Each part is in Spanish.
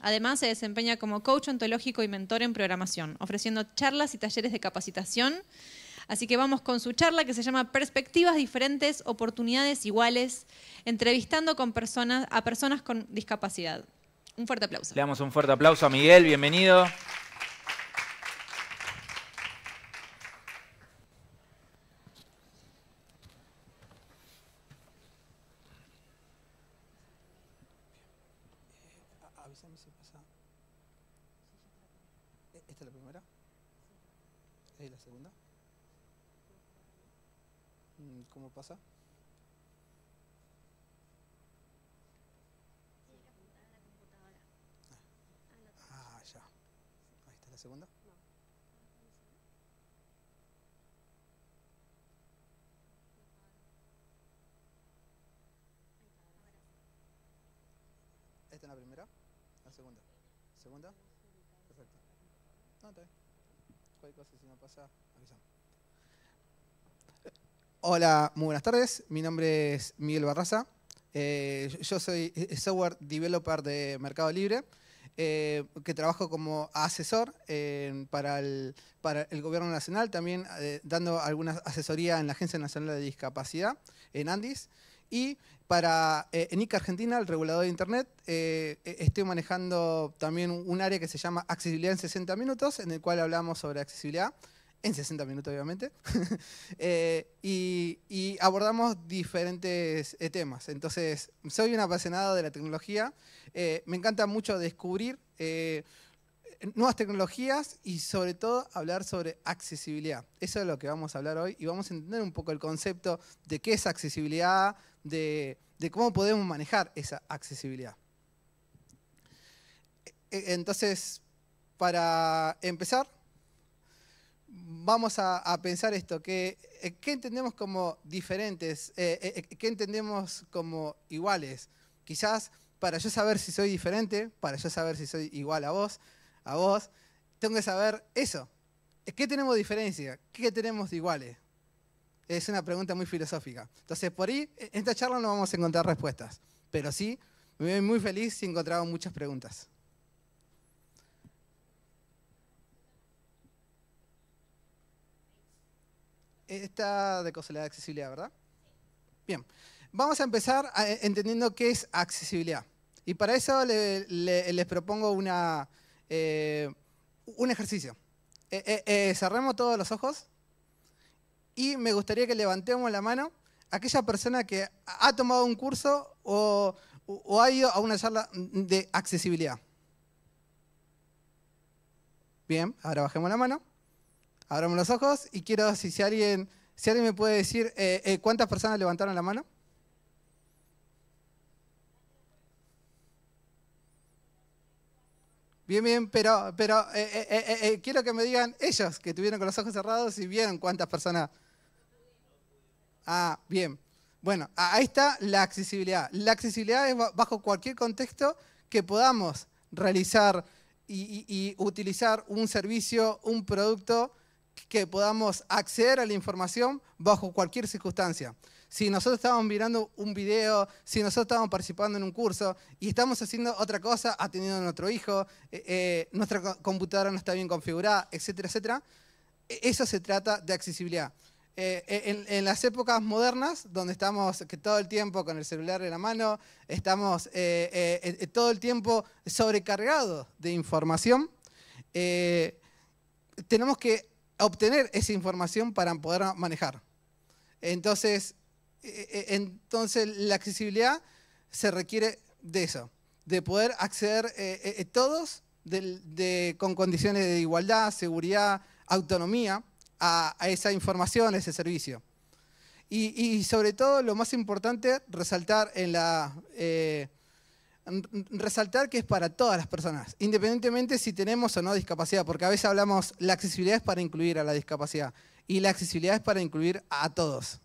Además, se desempeña como coach ontológico y mentor en programación, ofreciendo charlas y talleres de capacitación. Así que vamos con su charla que se llama Perspectivas diferentes, oportunidades iguales, entrevistando con personas, a personas con discapacidad. Un fuerte aplauso. Le damos un fuerte aplauso a Miguel, bienvenido. pasa? Ah, ah, ya. Ahí está la segunda. ¿Esta es la primera? La segunda. ¿Segunda? Perfecto. No, está bien. Cualquier cosa, si no pasa, avisamos. Hola, muy buenas tardes. Mi nombre es Miguel Barraza. Eh, yo soy software developer de Mercado Libre, eh, que trabajo como asesor eh, para, el, para, el, Gobierno Nacional, también dando alguna asesoría en la Agencia Nacional de Discapacidad, en Andis. Y para en Argentina, el regulador de Internet, e-, estoy manejando también un área que se llama Accesibilidad en 60 Minutos, en el cual hablamos sobre accesibilidad en 60 minutos obviamente, eh, y, abordamos diferentes eh, temas. Entonces, soy un apasionado de la tecnología, eh, me encanta mucho descubrir nuevas tecnologías y sobre todo hablar sobre accesibilidad. Eso es lo que vamos a hablar hoy y vamos a entender un poco el concepto de qué es accesibilidad, de cómo podemos manejar esa accesibilidad. E, e, entonces, para empezar, vamos a, pensar esto, que, eh, ¿qué entendemos como diferentes? Eh, eh, ¿Qué entendemos como iguales? Quizás para yo saber si soy diferente, para yo saber si soy igual a vos, a vos, tengo que saber eso. ¿Qué tenemos de diferencia? ¿Qué tenemos de iguales? Es una pregunta muy filosófica. Entonces, por ahí, en esta charla no vamos a encontrar respuestas, pero sí, me voy muy feliz si encontramos muchas preguntas. esta de cosa la accesibilidad, ¿verdad? Bien, vamos a empezar eh, entendiendo qué es accesibilidad. Y para eso les propongo una, eh, un ejercicio. Eh, eh, cerremos todos los ojos y me gustaría que levantemos la mano aquella persona que ha tomado un curso o, o ha ido a una charla de accesibilidad. Bien, ahora bajemos la mano. Abramos los ojos y quiero, si, si, alguien, si alguien me puede decir, eh, eh, ¿cuántas personas levantaron la mano? Bien, bien, pero, pero eh, quiero que me digan ellos que estuvieron con los ojos cerrados y vieron cuántas personas. Ah, bien. Bueno, ahí está la accesibilidad. La accesibilidad es bajo cualquier contexto que podamos realizar y utilizar un servicio, un producto que podamos acceder a la información bajo cualquier circunstancia. Si nosotros estamos mirando un video, si nosotros estamos participando en un curso y estamos haciendo otra cosa, atendiendo a nuestro hijo, eh, eh, nuestra computadora no está bien configurada, etcétera, etcétera, e-, eso se trata de accesibilidad. Eh, en, las épocas modernas, donde estamos que todo el tiempo con el celular en la mano, estamos todo el tiempo sobrecargados de información, tenemos que obtener esa información para poder manejar. Entonces, eh, eh, entonces la accesibilidad se requiere de eso, de poder acceder eh, todos con condiciones de igualdad, seguridad, autonomía a, esa información, a ese servicio. Y, sobre todo, lo más importante, resaltar en la resaltar que es para todas las personas, independientemente si tenemos o no discapacidad, porque a veces hablamos, la accesibilidad es para incluir a la discapacidad y la accesibilidad es para incluir a todos.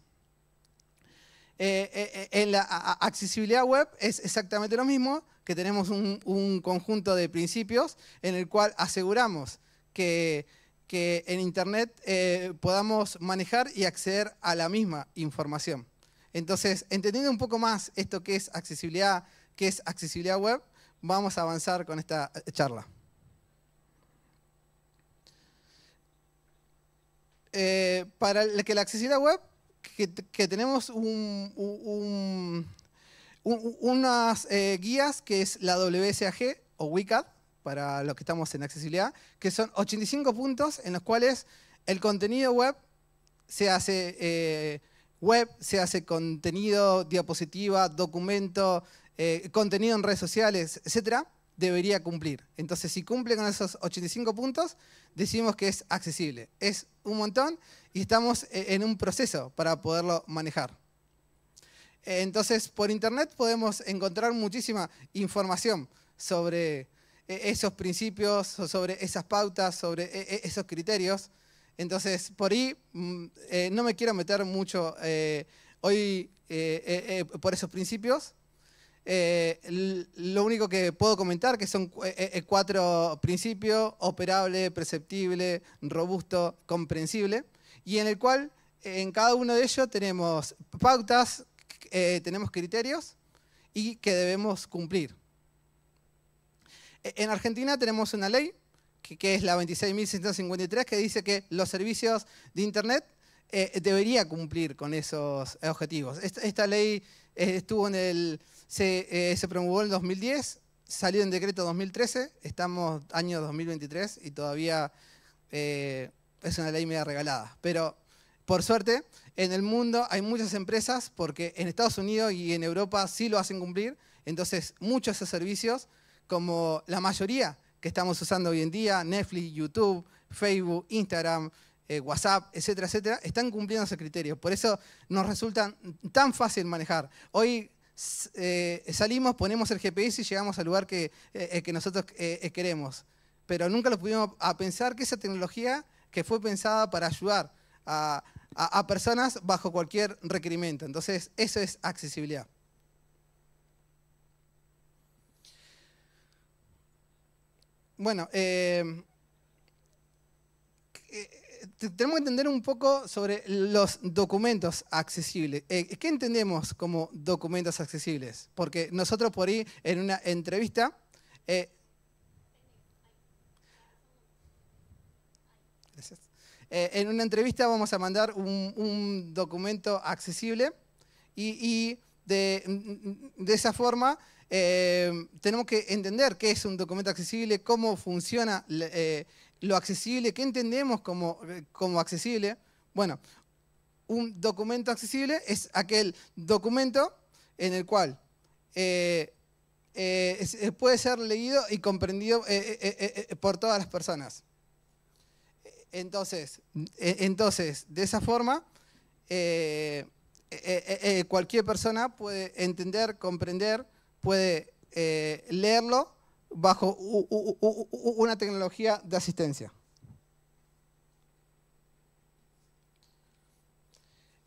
Eh, eh, eh, en la accesibilidad web es exactamente lo mismo, que tenemos un, conjunto de principios en el cual aseguramos que, que en Internet podamos manejar y acceder a la misma información. Entonces, entendiendo un poco más esto que es accesibilidad, que es accesibilidad web, vamos a avanzar con esta eh, charla. Eh, para que la accesibilidad web, que, tenemos unas eh, guías que es la WSAG o WICAD, para los que estamos en accesibilidad, que son 85 puntos en los cuales el contenido web se hace web, se hace contenido, diapositiva, documento, eh, contenido en redes sociales, etcétera, debería cumplir. Entonces, si cumple con esos 85 puntos, decimos que es accesible. Es un montón y estamos eh, en un proceso para poderlo manejar. Eh, entonces, por internet podemos encontrar muchísima información sobre esos principios, sobre esas pautas, sobre esos criterios. Entonces, por ahí mm, no me quiero meter mucho hoy por esos principios, eh, lo único que puedo comentar que son eh, eh, cuatro principios, operable, perceptible, robusto, comprensible, y en el cual en cada uno de ellos tenemos pautas, tenemos criterios y que debemos cumplir. E, en Argentina tenemos una ley, que, es la 26.653 que dice que los servicios de Internet deberían cumplir con esos objetivos. esta ley estuvo en el se, eh, se promulgó en 2010, salió en decreto 2013, estamos año 2023 y todavía eh, es una ley media regalada. Pero por suerte, en el mundo hay muchas empresas, porque en Estados Unidos y en Europa sí lo hacen cumplir, entonces muchos de esos servicios, como la mayoría que estamos usando hoy en día, Netflix, YouTube, Facebook, Instagram, eh, WhatsApp, etcétera, etcétera, están cumpliendo ese criterio Por eso nos resultan tan fácil manejar. Hoy eh, salimos, ponemos el GPS y llegamos al lugar que, eh, nosotros eh, queremos. Pero nunca lo pudimos a pensar que esa tecnología que fue pensada para ayudar a, personas bajo cualquier requerimiento. Entonces, eso es accesibilidad. Bueno, eh, tenemos que entender un poco sobre los documentos accesibles. Eh, ¿Qué entendemos como documentos accesibles? Porque nosotros por ahí en una entrevista... Eh, eh, en una entrevista vamos a mandar un, documento accesible y, de, de, esa forma tenemos que entender qué es un documento accesible, cómo funciona lo accesible, ¿qué entendemos eh, como, accesible? Bueno, un documento accesible es aquel documento en el cual eh, eh, puede ser leído y comprendido por todas las personas. Entonces, entonces de esa forma, cualquier persona puede entender, comprender, puede leerlo bajo una tecnología de asistencia.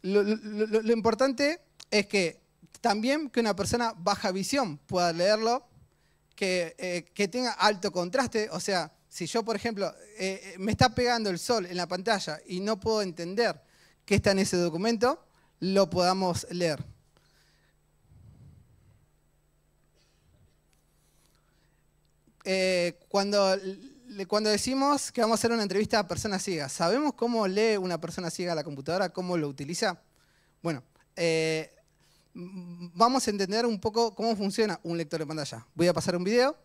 Lo, importante es que también que una persona baja visión pueda leerlo, que, eh, tenga alto contraste, o sea, si yo, por ejemplo, eh, eh, me está pegando el sol en la pantalla y no puedo entender qué está en ese documento, lo podamos leer. Eh, cuando, decimos que vamos a hacer una entrevista a personas ciegas, ¿sabemos cómo lee una persona ciega la computadora? ¿Cómo lo utiliza? Bueno, eh, vamos a entender un poco cómo funciona un lector de pantalla. Voy a pasar un video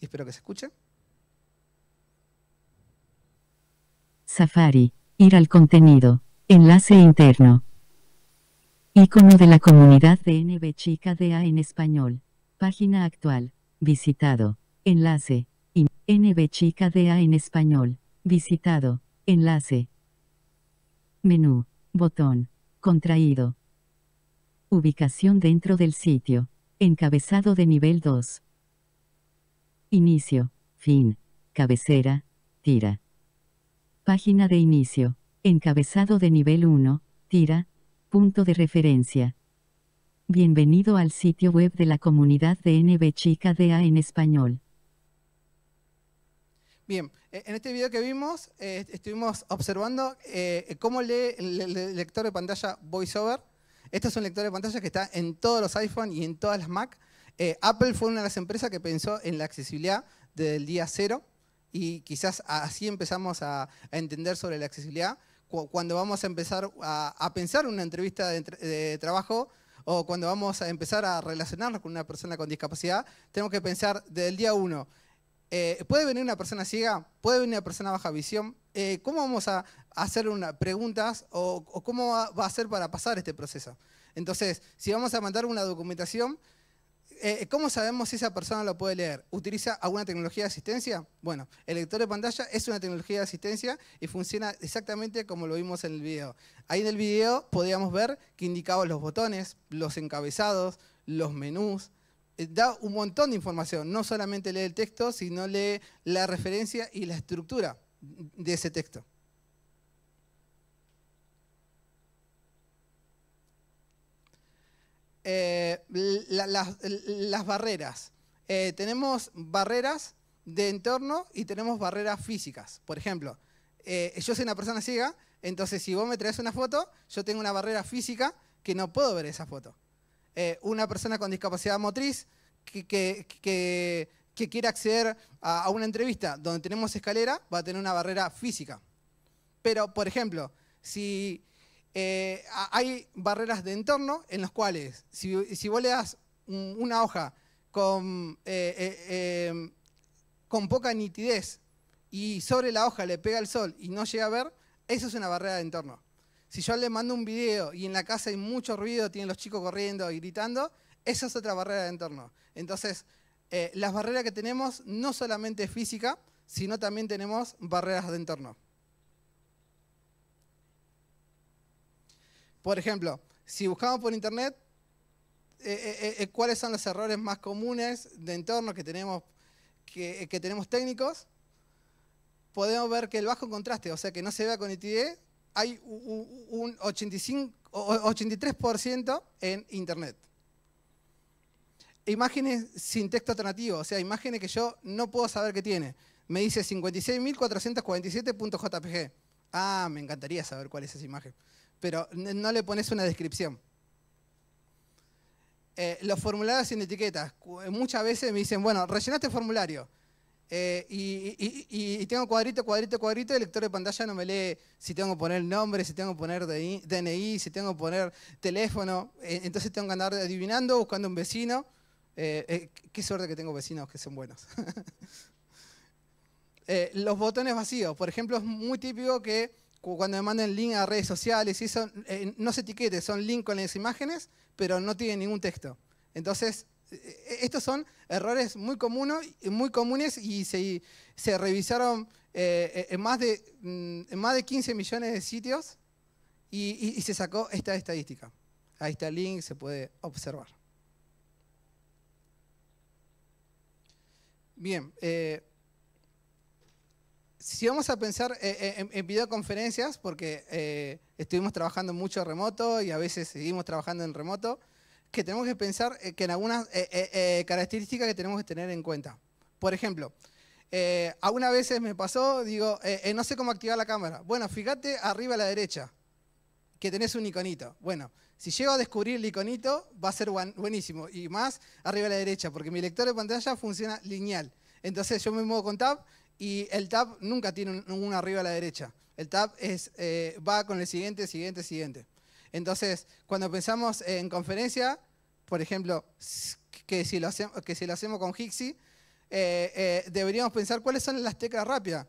y espero que se escuche. Safari. Ir al contenido. Enlace interno. Icono de la comunidad de NB Chica en español. Página actual. Visitado. Enlace. de en español. Visitado. Enlace. Menú. Botón. Contraído. Ubicación dentro del sitio. Encabezado de nivel 2. Inicio. Fin. Cabecera. Tira. Página de inicio. Encabezado de nivel 1. Tira. Punto de referencia. Bienvenido al sitio web de la comunidad de de en español. Bien, e-, en este video que vimos eh, estuvimos observando eh, cómo lee el, lector de pantalla VoiceOver. Este es un lector de pantalla que está en todos los iPhone y en todas las Mac. Eh, Apple fue una de las empresas que pensó en la accesibilidad desde el día cero y quizás así empezamos a, entender sobre la accesibilidad. Cuando vamos a empezar a, pensar una entrevista de trabajo, o cuando vamos a empezar a relacionarnos con una persona con discapacidad, tenemos que pensar desde el día uno eh, ¿Puede venir una persona ciega? ¿Puede venir una persona baja visión? Eh, ¿Cómo vamos a hacer preguntas o, cómo va, a ser para pasar este proceso? Entonces, si vamos a mandar una documentación, eh, ¿cómo sabemos si esa persona lo puede leer? ¿Utiliza alguna tecnología de asistencia? Bueno, el lector de pantalla es una tecnología de asistencia y funciona exactamente como lo vimos en el video. Ahí en el video podíamos ver que indicaba los botones, los encabezados, los menús, eh, da un montón de información. No solamente lee el texto, sino lee la referencia y la estructura de ese texto. Eh, las barreras. Eh, tenemos barreras de entorno y tenemos barreras físicas. Por ejemplo, yo soy una persona ciega, entonces si vos me traes una foto, yo tengo una barrera física que no puedo ver esa foto. Eh, una persona con discapacidad motriz que, que, quiere acceder a, una entrevista donde tenemos escalera, va a tener una barrera física. Pero, por ejemplo, si eh, hay barreras de entorno en las cuales, si, si vos le das una hoja con, eh, con poca nitidez y sobre la hoja le pega el sol y no llega a ver, eso es una barrera de entorno. Si yo le mando un video y en la casa hay mucho ruido, tienen los chicos corriendo y gritando, esa es otra barrera de entorno. Entonces, eh, las barreras que tenemos no solamente es física, sino también tenemos barreras de entorno. Por ejemplo, si buscamos por internet, eh, eh, ¿cuáles son los errores más comunes de entorno que tenemos, tenemos técnicos? Podemos ver que el bajo contraste, o sea que no se vea con nitidez, hay un, 83% en Internet. Imágenes sin texto alternativo, o sea, imágenes que yo no puedo saber qué tiene. Me dice 56.447.jpg. Ah, me encantaría saber cuál es esa imagen. Pero no le pones una descripción. Eh, los formularios sin etiquetas. Muchas veces me dicen, bueno, rellenaste el formulario. Eh, y, tengo cuadrito, cuadrito, cuadrito, el lector de pantalla no me lee si tengo que poner nombre, si tengo que poner DNI, si tengo que poner teléfono. Eh, entonces tengo que andar adivinando, buscando un vecino. Eh, qué suerte que tengo vecinos que son buenos. los botones vacíos, por ejemplo, es muy típico que cuando me manden link a redes sociales, y son, no se etiquete, son links con las imágenes, pero no tienen ningún texto. Entonces e-, e-, estos son errores muy, y muy comunes y se, revisaron eh, e-, en, más de, mm, más de 15 millones de sitios y, se sacó esta estadística. Ahí está el link, se puede observar. Bien, eh, si vamos a pensar eh, en, videoconferencias, porque estuvimos trabajando mucho remoto y a veces seguimos trabajando en remoto, que tenemos que pensar eh, que en algunas eh, eh, características que tenemos que tener en cuenta. Por ejemplo, algunas veces me pasó, digo, no sé cómo activar la cámara. Bueno, fíjate arriba a la derecha, que tenés un iconito. Bueno, si llego a descubrir el iconito, va a ser buenísimo. Y más arriba a la derecha, porque mi lector de pantalla funciona lineal. Entonces yo me muevo con tab y el tab nunca tiene un, arriba a la derecha. El tab es, va con el siguiente, siguiente, siguiente. Entonces, cuando pensamos en conferencia, por ejemplo, que si lo hacemos, que si lo hacemos con Hixi, eh, eh, deberíamos pensar cuáles son las teclas rápidas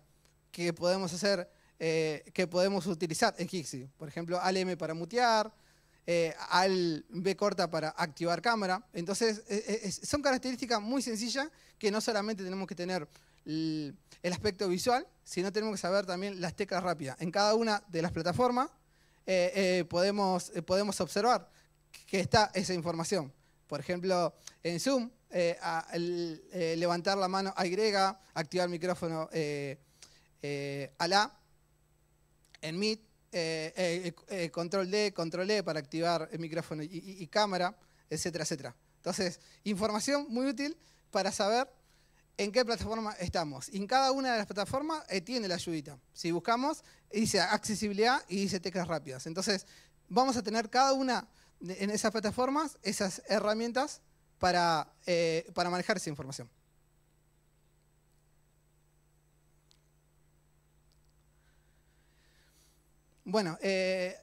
que podemos hacer, eh, que podemos utilizar en Hixi. Por ejemplo, ALM para mutear, al B corta para activar cámara. Entonces, e, e, son características muy sencillas que no solamente tenemos que tener el aspecto visual, sino tenemos que saber también las teclas rápidas en cada una de las plataformas eh, eh, podemos, eh, podemos observar que está esa información. Por ejemplo, en Zoom, levantar la mano Y, activar el micrófono a la, en Meet, control D, control E para activar el micrófono y, y cámara, etcétera, etcétera. Entonces, información muy útil para saber en qué plataforma estamos. en cada una de las plataformas eh, tiene la ayudita. Si buscamos, dice accesibilidad y dice teclas rápidas. Entonces, vamos a tener cada una en esas plataformas esas herramientas para, eh, manejar esa información. Bueno, eh,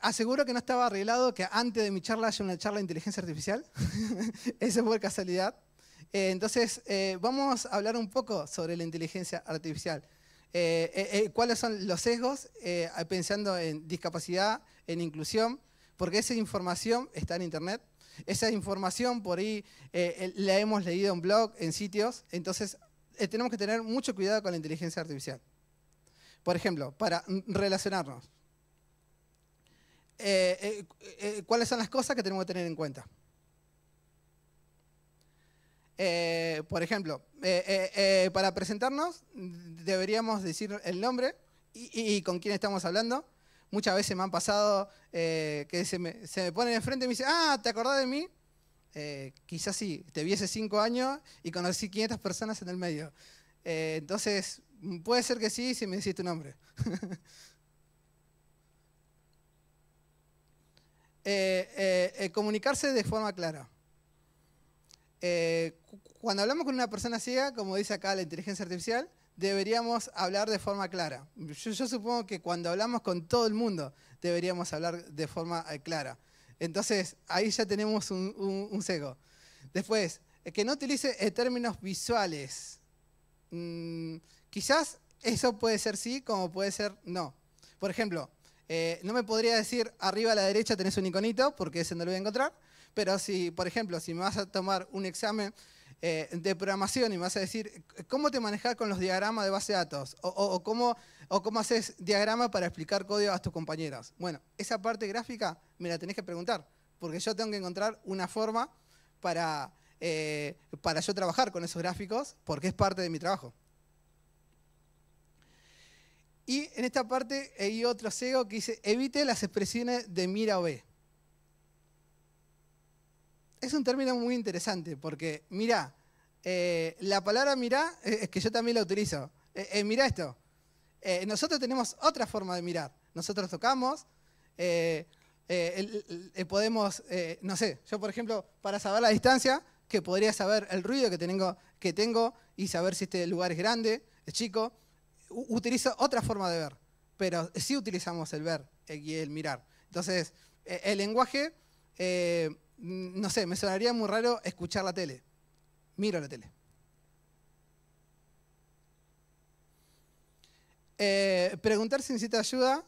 aseguro que no estaba arreglado que antes de mi charla haya una charla de inteligencia artificial. Eso fue casualidad. Eh, entonces, eh, vamos a hablar un poco sobre la inteligencia artificial. Eh, ¿Cuáles son los sesgos? pensando en discapacidad, en inclusión, porque esa información está en Internet. Esa información por ahí la hemos leído en blog, en sitios. Entonces, tenemos que tener mucho cuidado con la inteligencia artificial. Por ejemplo, para relacionarnos. ¿Cuáles son las cosas que tenemos que tener en cuenta? Eh, por ejemplo, eh, eh, para presentarnos deberíamos decir el nombre y, con quién estamos hablando. Muchas veces me han pasado que se me, ponen enfrente y me dicen, ah, ¿te acordás de mí? quizás sí, te vi hace cinco años y conocí 500 personas en el medio. entonces, puede ser que sí si me decís tu nombre. comunicarse de forma clara. Eh, cuando hablamos con una persona ciega, como dice acá la inteligencia artificial, deberíamos hablar de forma clara. Yo, supongo que cuando hablamos con todo el mundo, deberíamos hablar de forma eh, clara. Entonces, ahí ya tenemos un, cego. Después, eh, que no utilice términos visuales. Mm, quizás eso puede ser sí, como puede ser no. Por ejemplo, no me podría decir arriba a la derecha tenés un iconito, porque ese no lo voy a encontrar. Pero si, por ejemplo, si me vas a tomar un examen eh, de programación y me vas a decir cómo te manejas con los diagramas de base de datos o, cómo, haces diagramas para explicar código a tus compañeros. Bueno, esa parte gráfica me la tenés que preguntar, porque yo tengo que encontrar una forma eh, para, yo trabajar con esos gráficos, porque es parte de mi trabajo. Y en esta parte hay otro cego que dice, evite las expresiones de mira o ve es un término muy interesante porque, mira eh, la palabra mirá es que yo también la utilizo. Eh, eh mirá esto. Eh, nosotros tenemos otra forma de mirar. Nosotros tocamos, podemos, no sé, yo por ejemplo, para saber la distancia, que podría saber el ruido que tengo, que tengo y saber si este lugar es grande, es chico, utilizo otra forma de ver, pero sí utilizamos el ver y el mirar. Entonces, el lenguaje Mm, no sé, me sonaría muy raro escuchar la tele. Miro la tele. Eh, preguntar si necesita ayuda,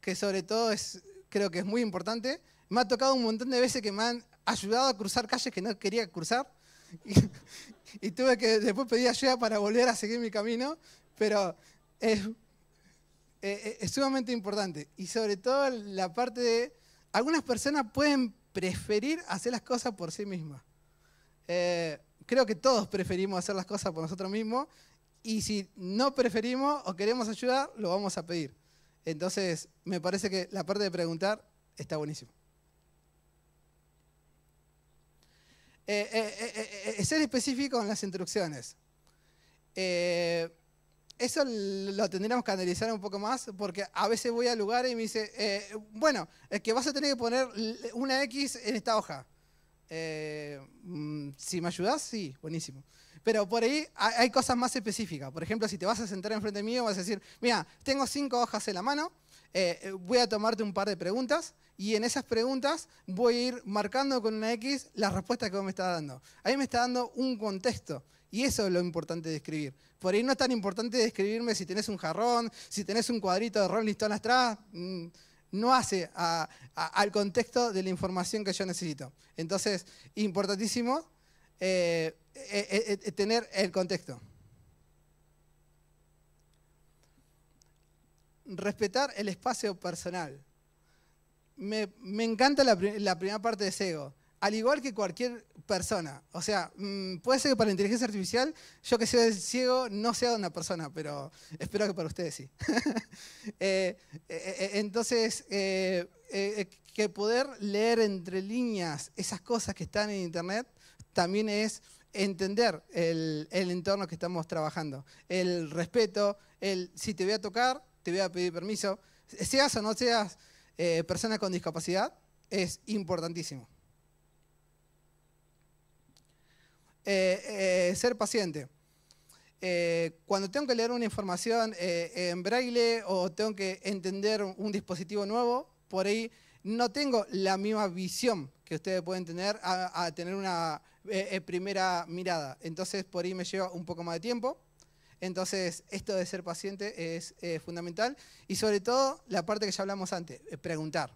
que sobre todo es, creo que es muy importante. Me ha tocado un montón de veces que me han ayudado a cruzar calles que no quería cruzar. Y, tuve que después pedir ayuda para volver a seguir mi camino. Pero es, eh, eh, es sumamente importante. Y sobre todo la parte de... Algunas personas pueden preferir hacer las cosas por sí misma. Eh, creo que todos preferimos hacer las cosas por nosotros mismos y si no preferimos o queremos ayudar, lo vamos a pedir. Entonces, me parece que la parte de preguntar está buenísimo. Eh, eh, ser específico en las instrucciones eso lo tendríamos que analizar un poco más, porque a veces voy a lugares y me dice, eh, bueno, es que vas a tener que poner una X en esta hoja. Eh, mm, si me ayudas, sí, buenísimo. Pero por ahí hay cosas más específicas. Por ejemplo, si te vas a sentar enfrente mío, vas a decir, mira, tengo cinco hojas en la mano, eh, voy a tomarte un par de preguntas y en esas preguntas voy a ir marcando con una X la respuesta que vos me estás dando. Ahí me está dando un contexto y eso es lo importante de escribir. Por ahí no es tan importante describirme si tenés un jarrón, si tenés un cuadrito de Rolling Stone atrás. Mm, no hace al contexto de la información que yo necesito. Entonces, importantísimo eh, eh, eh, tener el contexto. Respetar el espacio personal. Me, encanta la, la primera parte de Sego al igual que cualquier persona. O sea, mm, puede ser que para la inteligencia artificial, yo que soy ciego, no sea una persona, pero espero que para ustedes sí. Eh, eh, eh, entonces, que poder leer entre líneas esas cosas que están en Internet también es entender el entorno que estamos trabajando. El respeto, el si te voy a tocar, te voy a pedir permiso. Seas o no seas persona con discapacidad, es importantísimo. Eh, eh, ser paciente. Eh, cuando tengo que leer una información en braille o tengo que entender un dispositivo nuevo, por ahí no tengo la misma visión que ustedes pueden tener a, tener una primera mirada. Entonces, por ahí me lleva un poco más de tiempo. Entonces, esto de ser paciente es fundamental. Y sobre todo, la parte que ya hablamos antes, preguntar.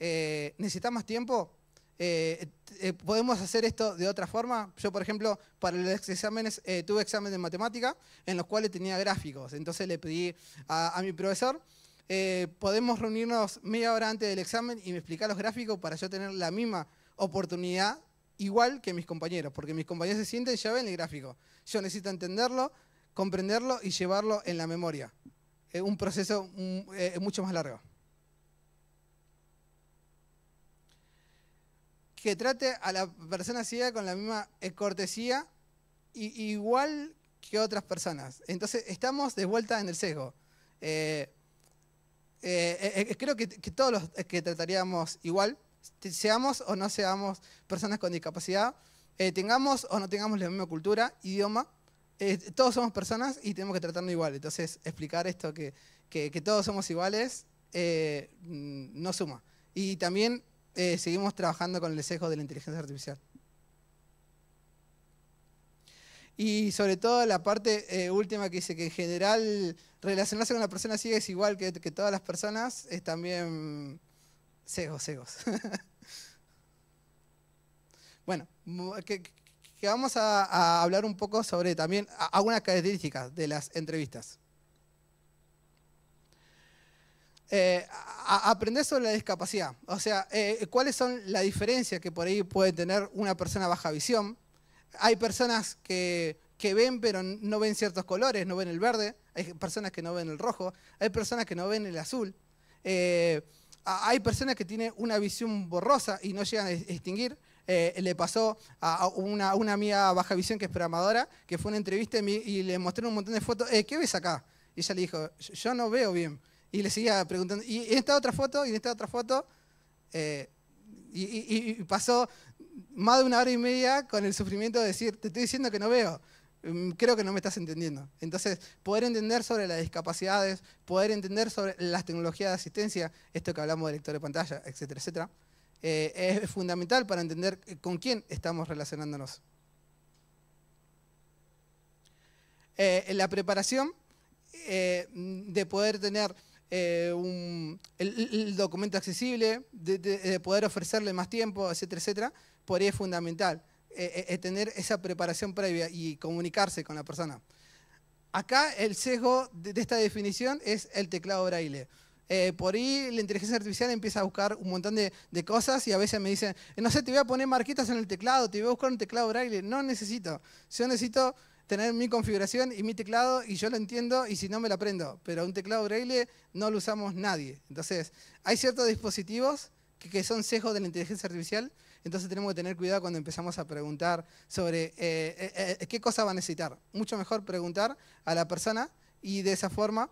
¿Necesitas más tiempo? Eh, eh, ¿podemos hacer esto de otra forma? Yo, por ejemplo, para los exámenes eh, tuve exámenes de matemática en los cuales tenía gráficos. Entonces le pedí a, a mi profesor, eh, podemos reunirnos media hora antes del examen y me explicar los gráficos para yo tener la misma oportunidad igual que mis compañeros, porque mis compañeros se sienten ya ven el gráfico. Yo necesito entenderlo, comprenderlo y llevarlo en la memoria. Es un proceso mm, mucho más largo. que trate a la persona ciega con la misma eh, cortesía y, igual que otras personas. Entonces estamos de vuelta en el sesgo. Eh, eh, creo que, todos los que trataríamos igual, seamos o no seamos personas con discapacidad, tengamos o no tengamos la misma cultura, idioma, todos somos personas y tenemos que tratarnos igual. Entonces explicar esto que, que, que todos somos iguales mm, no suma. Y también eh, seguimos trabajando con el sesgo de la inteligencia artificial. Y sobre todo la parte eh, última que dice que en general relacionarse con la persona sigue es igual que, que todas las personas, es también sesgos, sesgos. bueno, que, vamos a, hablar un poco sobre también algunas características de las entrevistas. Eh, aprender sobre la discapacidad. O sea, eh, cuáles son las diferencias que por ahí puede tener una persona baja visión. Hay personas que, ven pero no ven ciertos colores, no ven el verde. Hay personas que no ven el rojo. Hay personas que no ven el azul. Eh, hay personas que tienen una visión borrosa y no llegan a distinguir. le pasó a una, una, amiga baja visión que es programadora, que fue a una entrevista y, le mostré un montón de fotos. ¿Qué ves acá? Y ella le dijo, yo no veo bien. Y le seguía preguntando, y en esta otra foto, y en esta otra foto, eh, y, pasó más de una hora y media con el sufrimiento de decir, te estoy diciendo que no veo, mm, creo que no me estás entendiendo. Entonces, poder entender sobre las discapacidades, poder entender sobre las tecnologías de asistencia, esto que hablamos de lector de pantalla, etcétera, etcétera, eh, es fundamental para entender eh, con quién estamos relacionándonos. la preparación de poder tener eh, un, el, documento accesible, de, poder ofrecerle más tiempo, etcétera, etcétera, por ahí es fundamental eh, eh, tener esa preparación previa y comunicarse con la persona. Acá el sesgo de, esta definición es el teclado braille. por ahí la inteligencia artificial empieza a buscar un montón de, cosas y a veces me dicen, no sé, te voy a poner marquitas en el teclado, te voy a buscar un teclado braille. No necesito. Yo necesito tener mi configuración y mi teclado y yo lo entiendo y si no me lo aprendo. Pero un teclado braille no lo usamos nadie. Entonces, hay ciertos dispositivos que, son sesgos de la inteligencia artificial, entonces tenemos que tener cuidado cuando empezamos a preguntar sobre eh, eh, eh, qué cosa va a necesitar. Mucho mejor preguntar a la persona y de esa forma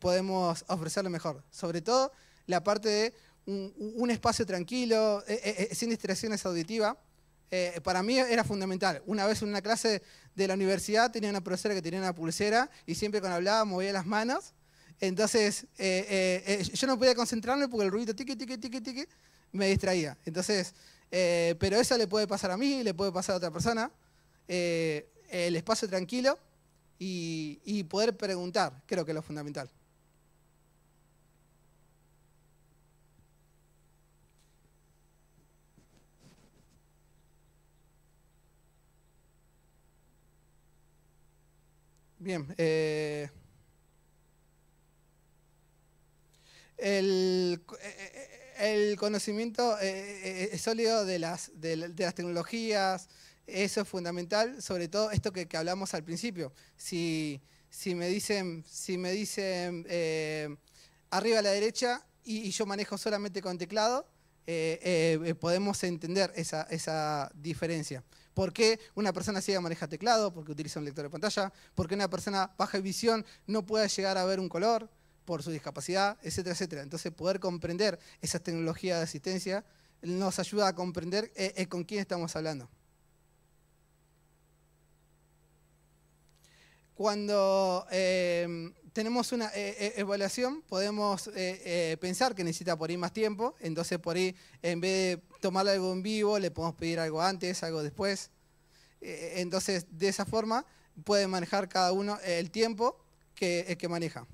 podemos ofrecerle mejor. Sobre todo la parte de un, un espacio tranquilo, sin distracciones auditivas eh, para mí era fundamental. Una vez en una clase de la universidad tenía una profesora que tenía una pulsera y siempre cuando hablaba movía las manos. Entonces eh, eh, yo no podía concentrarme porque el ruido tique, tique, tique, tique me distraía. Entonces, pero eso le puede pasar a mí, le puede pasar a otra persona. el espacio tranquilo y, y poder preguntar, creo que es lo fundamental. Bien. Eh, eh, eh, el, conocimiento sólido de las, tecnologías, eso es fundamental, sobre todo esto que, hablamos al principio. Si, me dicen, si me dicen arriba a la derecha y, yo manejo solamente con teclado, podemos entender esa diferencia por qué una persona sigue maneja teclado, porque utiliza un lector de pantalla, por qué una persona baja de visión no puede llegar a ver un color por su discapacidad, etcétera, etcétera. Entonces, poder comprender esas tecnologías de asistencia nos ayuda a comprender eh, eh, con quién estamos hablando. Cuando eh, tenemos una eh, eh, evaluación, podemos eh, pensar que necesita por ahí más tiempo, entonces por ahí en vez de tomar algo en vivo, le podemos pedir algo antes, algo después. entonces de esa forma puede manejar cada uno el tiempo que, maneja.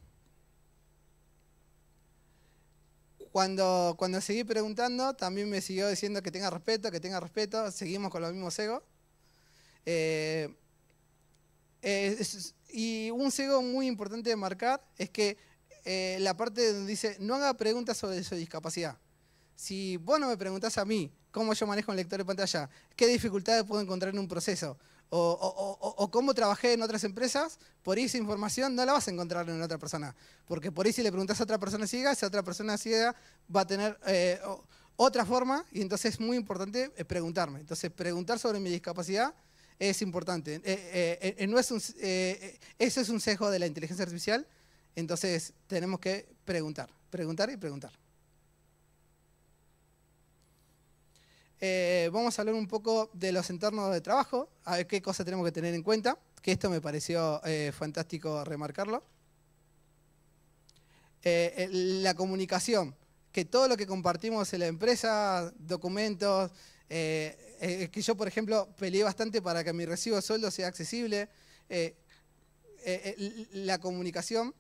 Cuando, cuando seguí preguntando, también me siguió diciendo que tenga respeto, que tenga respeto, seguimos con los mismos egos. Eh, y un ciego muy importante de marcar es que eh, la parte donde dice no haga preguntas sobre su discapacidad. Si vos no me preguntás a mí cómo yo manejo un lector de pantalla, qué dificultades puedo encontrar en un proceso, o, cómo trabajé en otras empresas, por esa información no la vas a encontrar en otra persona. Porque por ahí si le preguntas a otra persona ciega, esa otra persona ciega va a tener eh, otra forma y entonces es muy importante preguntarme. Entonces preguntar sobre mi discapacidad es importante. Eh, eh, eh, es eso es un sesgo de la inteligencia artificial, entonces tenemos que preguntar, preguntar y preguntar. vamos a hablar un poco de los entornos de trabajo, a ver qué cosas tenemos que tener en cuenta, que esto me pareció fantástico remarcarlo. la comunicación que todo lo que compartimos en la empresa, documentos, eh, que yo, por ejemplo, peleé bastante para que mi recibo de sueldo sea accesible, eh, eh, la comunicación,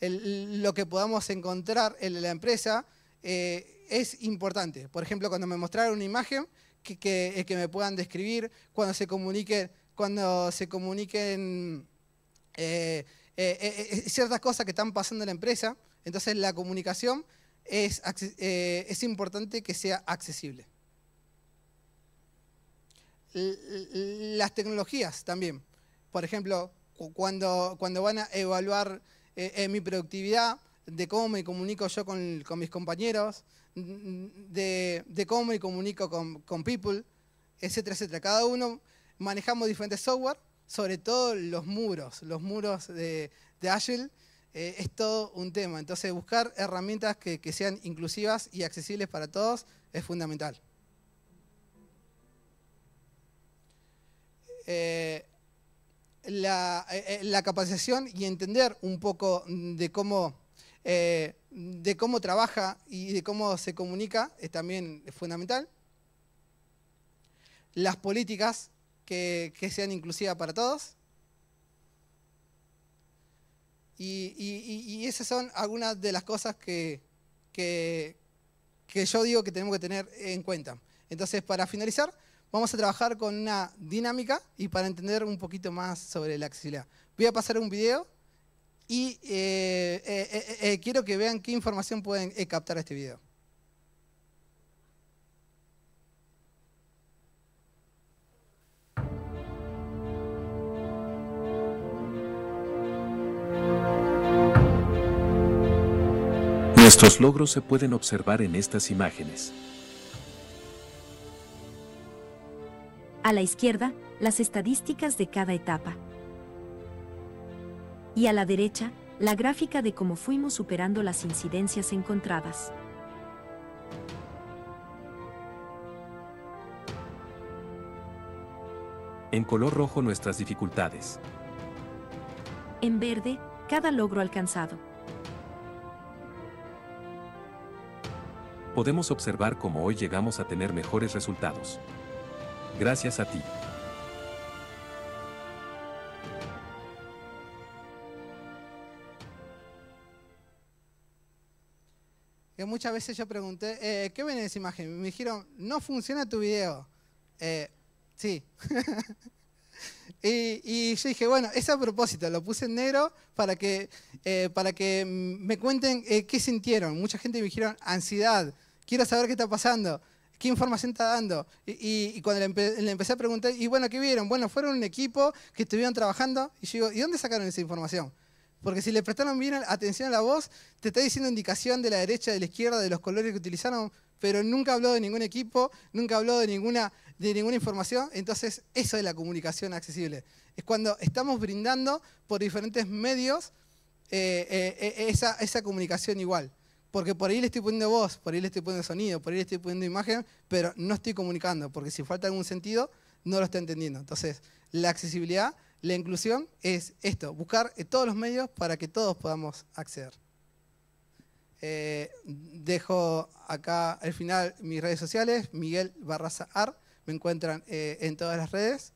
lo que podamos encontrar en la empresa es importante. Por ejemplo, cuando me mostraron una imagen, que, me puedan describir, cuando se comuniquen, cuando se comuniquen ciertas cosas que están pasando en la empresa. Entonces la comunicación es importante que sea accesible las tecnologías también. Por ejemplo, cuando, cuando van a evaluar eh, eh, mi productividad, de cómo me comunico yo con, mis compañeros, de, cómo me comunico con, people, etcétera, etcétera. Cada uno manejamos diferentes software, sobre todo los muros, los muros de, Agile, eh, es todo un tema. Entonces buscar herramientas que sean inclusivas y accesibles para todos es fundamental. Eh, eh, eh, la, capacitación y entender un poco de cómo, de cómo trabaja y de cómo se comunica es también fundamental. Las políticas que, sean inclusivas para todos. Y, esas son algunas de las cosas que, que, que yo digo que tenemos que tener en cuenta. Entonces, para finalizar, vamos a trabajar con una dinámica y para entender un poquito más sobre la axila. Voy a pasar un video y eh, eh, eh, quiero que vean qué información pueden captar este video. Nuestros logros se pueden observar en estas imágenes. A la izquierda, las estadísticas de cada etapa. Y a la derecha, la gráfica de cómo fuimos superando las incidencias encontradas. En color rojo nuestras dificultades. En verde, cada logro alcanzado. Podemos observar cómo hoy llegamos a tener mejores resultados. Gracias a ti. muchas veces yo pregunté, eh, ¿qué ven en esa imagen? Me dijeron, no funciona tu video. Eh, sí. y, yo dije, bueno, es a propósito, lo puse en negro para que, eh, para que me cuenten eh, qué sintieron. Mucha gente me dijeron, ansiedad, quiero saber qué está pasando. ¿qué información está dando? Y, cuando le, empecé a preguntar, y bueno, ¿qué vieron? Bueno, fueron un equipo que estuvieron trabajando, y yo digo, ¿y dónde sacaron esa información? Porque si le prestaron bien atención a la voz, te está diciendo indicación de la derecha, de la izquierda, de los colores que utilizaron, pero nunca habló de ningún equipo, nunca habló de ninguna, de ninguna información. Entonces, eso es la comunicación accesible. Es cuando estamos brindando por diferentes medios eh, eh, eh, esa, esa comunicación igual. Porque por ahí le estoy poniendo voz, por ahí le estoy poniendo sonido, por ahí le estoy poniendo imagen, pero no estoy comunicando, porque si falta algún sentido, no lo estoy entendiendo. Entonces, la accesibilidad, la inclusión es esto, buscar todos los medios para que todos podamos acceder. Eh, dejo acá al final mis redes sociales, Miguel Barraza Art me encuentran eh, en todas las redes.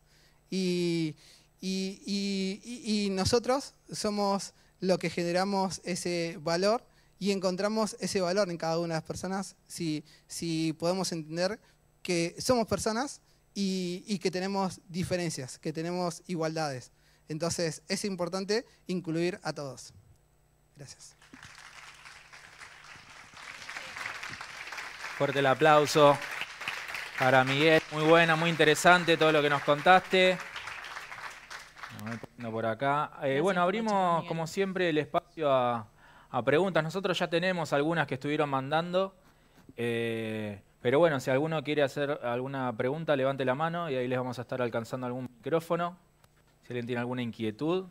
Y, y nosotros somos lo que generamos ese valor y encontramos ese valor en cada una de las personas si, si podemos entender que somos personas y, que tenemos diferencias, que tenemos igualdades. Entonces es importante incluir a todos. Gracias. Fuerte el aplauso para Miguel. Muy buena, muy interesante todo lo que nos contaste. no por acá. Eh, bueno, abrimos como siempre el espacio a a preguntas. Nosotros ya tenemos algunas que estuvieron mandando. Eh, pero bueno, si alguno quiere hacer alguna pregunta, levante la mano y ahí les vamos a estar alcanzando algún micrófono. Si alguien tiene alguna inquietud.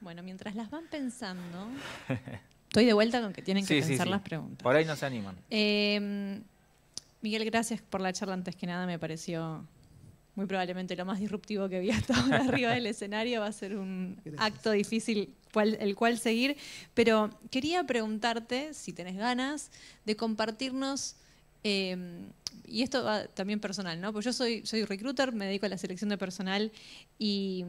Bueno, mientras las van pensando, estoy de vuelta con que tienen que pensar las preguntas. Por ahí no se animan. Eh, Miguel, gracias por la charla antes que nada, me pareció muy probablemente lo más disruptivo que había hasta arriba del escenario, va a ser un acto difícil el cual seguir, pero quería preguntarte, si tenés ganas, de compartirnos, em, y esto va también personal, ¿no? Pues yo soy, soy recruiter, me dedico a la selección de personal y,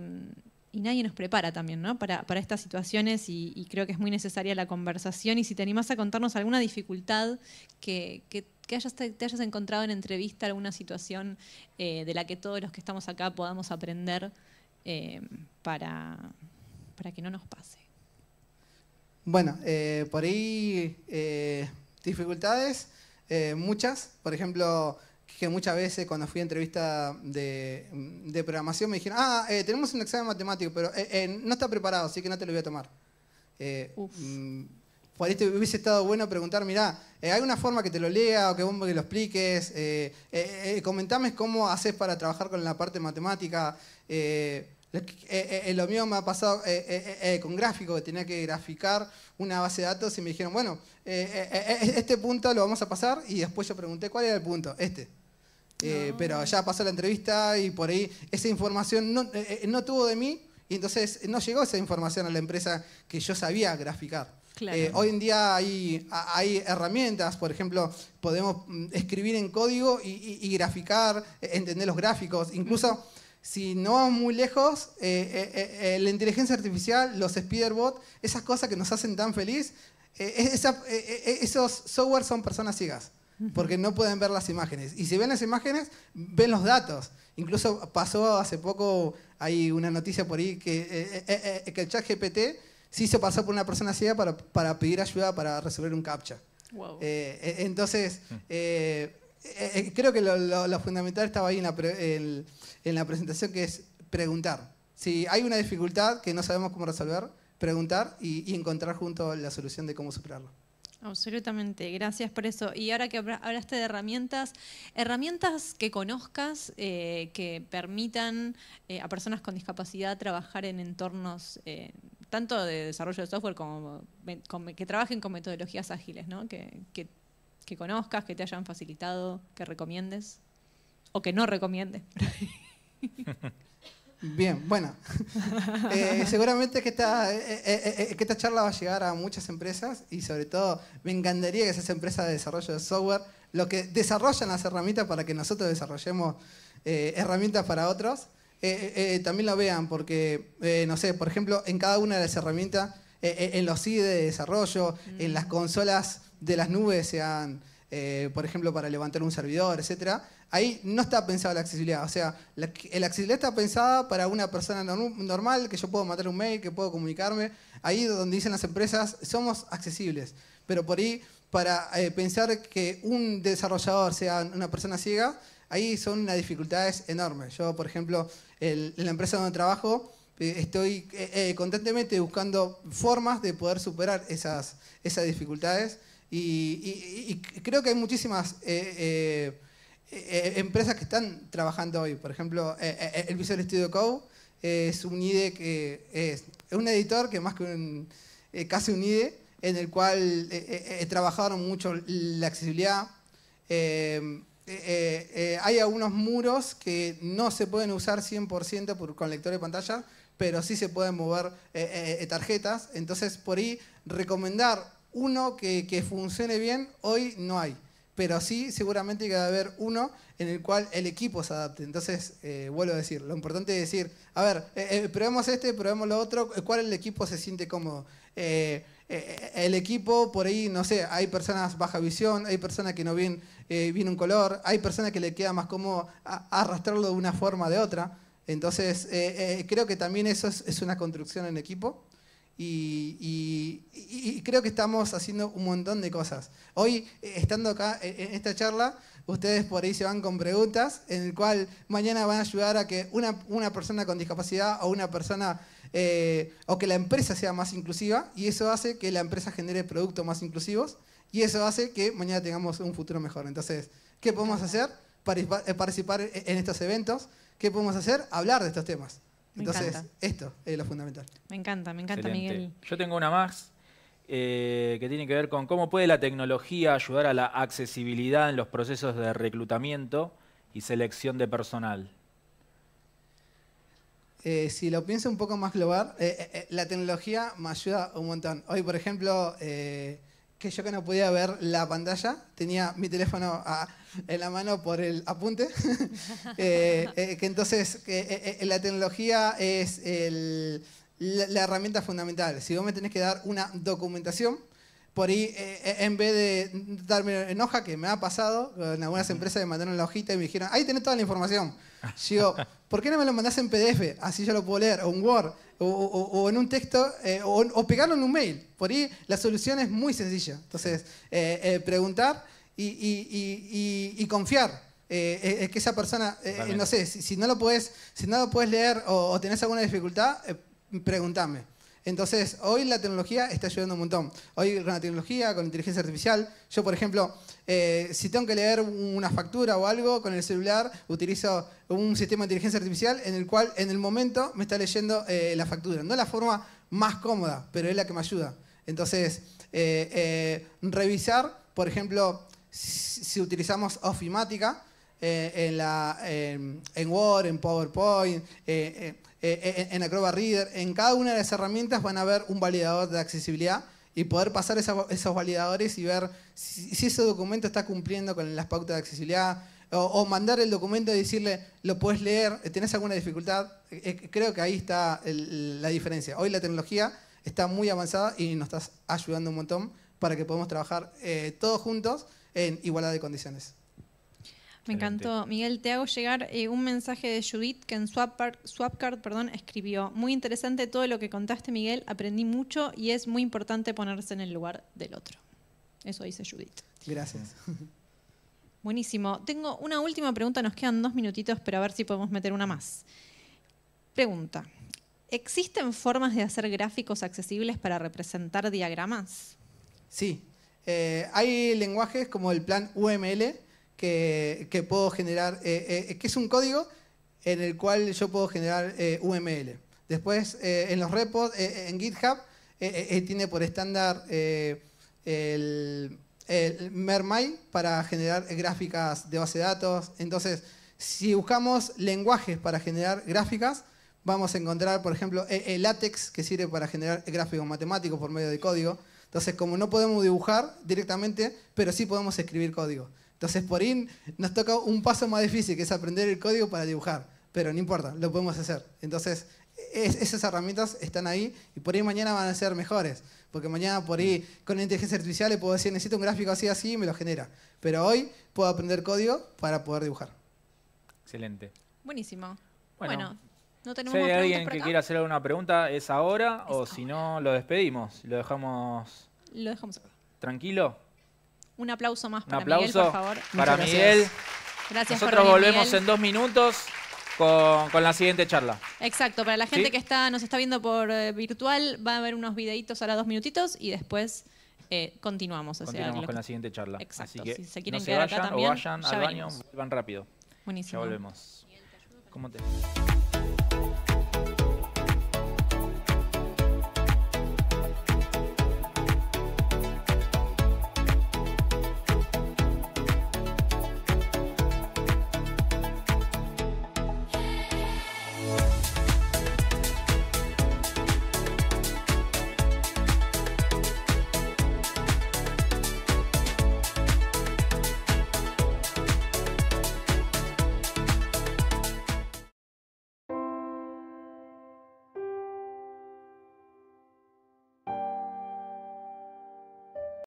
nadie nos prepara también, ¿no? Para, estas situaciones y, creo que es muy necesaria la conversación y si te animás a contarnos alguna dificultad que, que que te, hayas encontrado en entrevista alguna situación eh, de la que todos los que estamos acá podamos aprender eh, para, que no nos pase. Bueno, eh, por ahí dificultades, muchas. Por ejemplo, que muchas veces cuando fui a entrevista de, de programación me dijeron, ah, tenemos un examen matemático, pero no está preparado, así que no te lo voy a tomar. Uf. Mm, hubiese estado bueno preguntar, mirá, ¿hay una forma que te lo lea o que vos que lo expliques? comentame cómo haces para trabajar con la parte matemática. lo mío me ha pasado con gráfico, que tenía que graficar una base de datos y me dijeron, bueno, este punto lo vamos a pasar y después yo pregunté, ¿cuál era el punto? Este. Pero ya pasó la entrevista y por ahí esa información no tuvo de mí y entonces no llegó esa información a la empresa que yo sabía graficar. Eh, hoy en día hay, herramientas, por ejemplo, podemos mm, escribir en código y, graficar, e, entender los gráficos. Incluso, si no vamos muy lejos, eh, eh, la inteligencia artificial, los speederbots, esas cosas que nos hacen tan feliz, esos software son personas ciegas porque no pueden ver las imágenes. Y si ven las imágenes, ven los datos. Incluso pasó hace poco, hay una noticia por ahí, que, que el chat GPT se pasó por una persona ciega para, pedir ayuda para resolver un captcha. Eh, eh, entonces, eh, creo que lo, fundamental estaba ahí en la, presentación, que es preguntar. Si hay una dificultad que no sabemos cómo resolver, preguntar y, encontrar junto la solución de cómo superarlo. Absolutamente, gracias por eso. Y ahora que hablaste de herramientas, herramientas que conozcas que permitan a personas con discapacidad trabajar en entornos tanto de desarrollo de software como que trabajen con metodologías ágiles, ¿no? Que, conozcas, que te hayan facilitado, que recomiendes o que no recomiendes. Bien, bueno. Eh, seguramente que esta, eh, eh, esta charla va a llegar a muchas empresas y sobre todo me encantaría que esas empresas de desarrollo de software, lo que desarrollan las herramientas para que nosotros desarrollemos herramientas para otros, eh, eh, eh, también lo vean, porque, no sé, por ejemplo, en cada una de las herramientas, en los IDE de desarrollo, en mm. las consolas de las nubes, sean, por ejemplo, para levantar un servidor, etcétera, ahí no está pensada la accesibilidad. O sea, la, la, accesibilidad está pensada para una persona normal, que yo puedo mandar un mail, que puedo comunicarme. Ahí donde dicen las empresas, somos accesibles. Pero por ahí, para pensar que un desarrollador sea una persona ciega, ahí son unas dificultades enormes. Yo, por ejemplo, en la empresa donde trabajo eh, estoy eh, eh, constantemente buscando formas de poder superar esas, esas dificultades y, creo que hay muchísimas empresas que están trabajando hoy. Por ejemplo, el Visual Studio Code es un IDE que es, un editor que más que un, casi un IDE, en el cual trabajaron mucho la accesibilidad. Eh, eh, eh, hay algunos muros que no se pueden usar 100% por, con lector de pantalla, pero sí se pueden mover tarjetas. Entonces, por ahí, recomendar uno que funcione bien, hoy no hay pero sí seguramente que va a haber uno en el cual el equipo se adapte. Entonces, eh, vuelvo a decir, lo importante es decir, a ver, eh, eh, probemos este, probemos lo otro, ¿cuál el equipo se siente cómodo? el equipo por ahí, no sé, hay personas baja visión, hay personas que no ven un color, hay personas que le queda más cómodo arrastrarlo de una forma o de otra. Entonces, creo que también eso es una construcción en equipo. Y, creo que estamos haciendo un montón de cosas. Hoy, eh, estando acá eh, en esta charla, ustedes por ahí se van con preguntas, en el cual mañana van a ayudar a que una, una persona con discapacidad o una persona eh, o que la empresa sea más inclusiva, y eso hace que la empresa genere productos más inclusivos, y eso hace que mañana tengamos un futuro mejor. Entonces, ¿qué podemos hacer? Participar en estos eventos. ¿Qué podemos hacer? Hablar de estos temas. Entonces, esto es lo fundamental. Me encanta, me encanta, Miguel. Yo tengo una más. Eh, que tiene que ver con cómo puede la tecnología ayudar a la accesibilidad en los procesos de reclutamiento y selección de personal. Eh, si lo pienso un poco más global, eh, la tecnología me ayuda un montón. Hoy, por ejemplo, que yo que no podía ver la pantalla, tenía mi teléfono en la mano por el apunte, eh, eh, que entonces eh, la tecnología es la, herramienta fundamental. Si vos me tenés que dar una documentación, por ahí, en vez de darme en hoja, que me ha pasado, en algunas empresas me mandaron la hojita y me dijeron, ahí tenés toda la información. Yo, ¿por qué no me lo mandás en PDF? Así yo lo puedo leer, o en Word o, en un texto, eh, o, pegarlo en un mail. Por ahí la solución es muy sencilla. Entonces, eh, eh, preguntar y, confiar. es que esa persona, no sé, si, no lo puedes, si no puedes leer o, tenés alguna dificultad, pregúntame. Entonces, hoy la tecnología está ayudando un montón. Hoy con la tecnología, con la inteligencia artificial, yo, por ejemplo, eh, si tengo que leer una factura o algo con el celular, utilizo un sistema de inteligencia artificial en el cual en el momento me está leyendo eh, la factura. No la forma más cómoda, pero es la que me ayuda. Entonces, eh, revisar, por ejemplo, si utilizamos Ofimática, eh, en, la, en Word, en PowerPoint, eh, eh, en Acrobat Reader, en cada una de las herramientas van a ver un validador de accesibilidad y poder pasar esos validadores y ver si, ese documento está cumpliendo con las pautas de accesibilidad o, mandar el documento y decirle, lo puedes leer, ¿tenés alguna dificultad? creo que ahí está la diferencia. Hoy la tecnología está muy avanzada y nos está ayudando un montón para que podamos trabajar todos juntos en igualdad de condiciones. Me encantó. Miguel, te hago llegar eh, un mensaje de Judith que en Swapcard, perdón, escribió. Muy interesante todo lo que contaste, Miguel. Aprendí mucho y es muy importante ponerse en el lugar del otro. Eso dice Judith. Gracias. Buenísimo. Tengo una última pregunta, nos quedan dos minutitos, pero a ver si podemos meter una más. Pregunta. ¿Existen formas de hacer gráficos accesibles para representar diagramas? Sí. Eh, hay lenguajes como el plan UML que, puedo generar, eh, eh, eh, que es un código en el cual yo puedo generar UML. Después, en los repos, en GitHub, tiene por estándar el, el para generar gráficas de base de datos. Entonces, si buscamos lenguajes para generar gráficas, vamos a encontrar, por ejemplo, el LaTeX que sirve para generar gráficos matemáticos por medio de código. Entonces, como no podemos dibujar directamente, pero sí podemos escribir código. Entonces por ahí nos toca un paso más difícil, que es aprender el código para dibujar. Pero no importa, lo podemos hacer. Entonces esas herramientas están ahí y por ahí mañana van a ser mejores. Porque mañana por ahí con inteligencia artificial le puedo decir, necesito un gráfico así, así y me lo genera. Pero hoy puedo aprender código para poder dibujar. Excelente. Buenísimo. Bueno, no tenemos si hay alguien que quiera hacer alguna pregunta, es ahora o si no, lo despedimos. Lo dejamos... Lo dejamos ahora. Tranquilo. Un aplauso más para Miguel, por favor. Para Miguel. Gracias, Nosotros volvemos en dos minutos. Con, con, la siguiente charla. Exacto, para la gente que está, nos está viendo por eh, virtual, va a haber unos videitos ahora dos minutitos y después eh, continuamos. continuamos con la siguiente charla. Exacto, Así que si se quieren no se vayan, o vayan al baño, van rápido. Buenísimo. Ya volvemos. ¿Cómo te...